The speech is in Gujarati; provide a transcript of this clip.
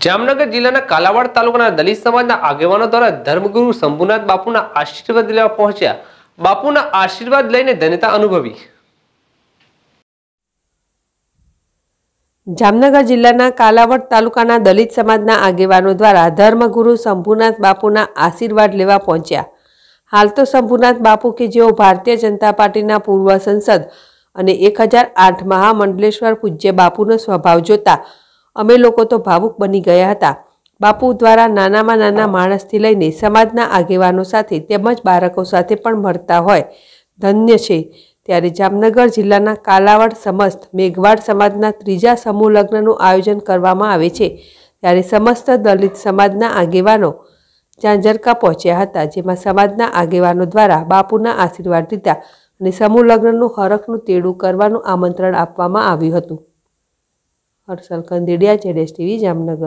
જામનગર જિલ્લાના કાલાવાડ તાલુકાના દલિત સમાજના આગેવાનો દ્વારા ધર્મગુરુ શંભુનાથ બાપુના આશીર્વાદ લેવા પહોંચ્યા બાપુના આશીર્વાદ લઈને ધન્યતા અનુભવી જામનગર જિલ્લાના કાલાવડ તાલુકાના દલિત સમાજના આગેવાનો દ્વારા ધર્મગુરુ શંભુનાથ બાપુના આશીર્વાદ લેવા પહોંચ્યા હાલ તો શંભુનાથ બાપુ કે જેઓ ભારતીય જનતા પાર્ટીના પૂર્વ સંસદ અને એક હજાર આઠ મહામંડલેશ્વર પૂજ્ય બાપુનો સ્વભાવ જોતા અમે લોકો તો ભાવુક બની ગયા હતા બાપુ દ્વારા નાનામાં નાના માણસથી લઈને સમાજના આગેવાનો સાથે તેમજ બાળકો સાથે પણ મળતા હોય ધન્ય છે ત્યારે જામનગર જિલ્લાના કાલાવડ સમસ્ત મેઘવાડ સમાજના ત્રીજા સમૂહ લગ્નનું આયોજન કરવામાં આવે છે ત્યારે સમસ્ત દલિત સમાજના આગેવાનો ઝાંઝરકા પહોંચ્યા હતા જેમાં સમાજના આગેવાનો દ્વારા બાપુના આશીર્વાદ લીધા અને સમૂહ લગ્નનું હરખનું તેડું કરવાનું આમંત્રણ આપવામાં આવ્યું હતું હર્ષલ કંદીડિયા જેડેશ ટીવી જામનગર